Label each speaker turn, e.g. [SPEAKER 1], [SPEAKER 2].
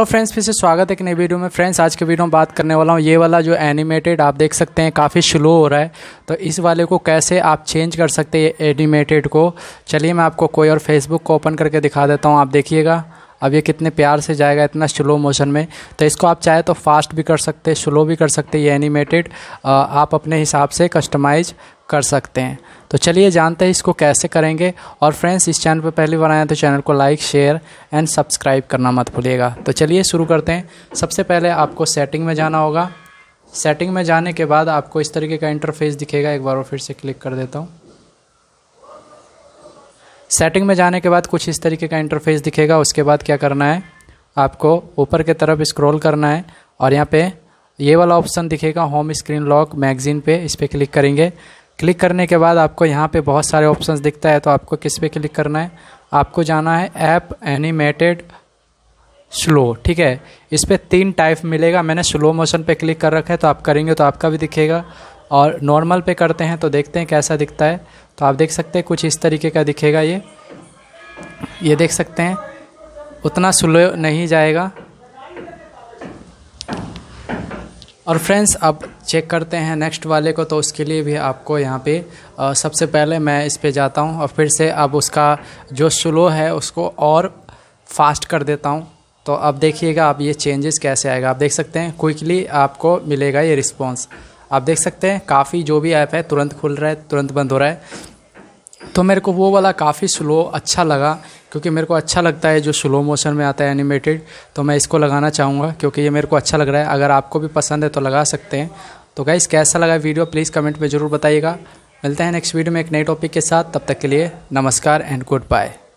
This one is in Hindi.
[SPEAKER 1] तो फ्रेंड्स फिर से स्वागत है एक नई वीडियो में फ्रेंड्स आज के वीडियो में बात करने वाला हूँ ये वाला जो एनिमेटेड आप देख सकते हैं काफ़ी स्लो हो रहा है तो इस वाले को कैसे आप चेंज कर सकते हैं एनिमेटेड को चलिए मैं आपको कोई और फेसबुक को ओपन करके दिखा देता हूँ आप देखिएगा अब ये कितने प्यार से जाएगा इतना स्लो मोशन में तो इसको आप चाहे तो फास्ट भी कर सकते स्लो भी कर सकते ये एनिमेटेड आप अपने हिसाब से कस्टमाइज कर सकते हैं तो चलिए जानते हैं इसको कैसे करेंगे और फ्रेंड्स इस चैनल पर पहली बार आए तो चैनल को लाइक शेयर एंड सब्सक्राइब करना मत भूलिएगा तो चलिए शुरू करते हैं सबसे पहले आपको सेटिंग में जाना होगा सेटिंग में जाने के बाद आपको इस तरीके का इंटरफेस दिखेगा एक बार और फिर से क्लिक कर देता हूँ सेटिंग में जाने के बाद कुछ इस तरीके का इंटरफेस दिखेगा उसके बाद क्या करना है आपको ऊपर के तरफ स्क्रॉल करना है और यहाँ पे ये वाला ऑप्शन दिखेगा होम स्क्रीन लॉक मैगजीन पे इस पर क्लिक करेंगे क्लिक करने के बाद आपको यहाँ पे बहुत सारे ऑप्शन दिखता है तो आपको किस पे क्लिक करना है आपको जाना है ऐप एनिमेटेड स्लो ठीक है इस पर तीन टाइप मिलेगा मैंने स्लो मोशन पे क्लिक कर रखा है तो आप करेंगे तो आपका भी दिखेगा और नॉर्मल पे करते हैं तो देखते हैं कैसा दिखता है तो आप देख सकते हैं कुछ इस तरीके का दिखेगा ये ये देख सकते हैं उतना स्लो नहीं जाएगा और फ्रेंड्स अब चेक करते हैं नेक्स्ट वाले को तो उसके लिए भी आपको यहाँ पे आ, सबसे पहले मैं इस पे जाता हूँ और फिर से अब उसका जो स्लो है उसको और फास्ट कर देता हूँ तो अब देखिएगा आप ये चेंजेस कैसे आएगा आप देख सकते हैं क्विकली आपको मिलेगा ये रिस्पॉन्स आप देख सकते हैं काफ़ी जो भी ऐप है तुरंत खुल रहा है तुरंत बंद हो रहा है तो मेरे को वो वाला काफ़ी स्लो अच्छा लगा क्योंकि मेरे को अच्छा लगता है जो स्लो मोशन में आता है एनिमेटेड तो मैं इसको लगाना चाहूँगा क्योंकि ये मेरे को अच्छा लग रहा है अगर आपको भी पसंद है तो लगा सकते हैं तो गाइस कैसा लगा वीडियो प्लीज़ कमेंट में ज़रूर बताइएगा मिलते हैं नेक्स्ट वीडियो में एक नए टॉपिक के साथ तब तक के लिए नमस्कार एंड गुड बाय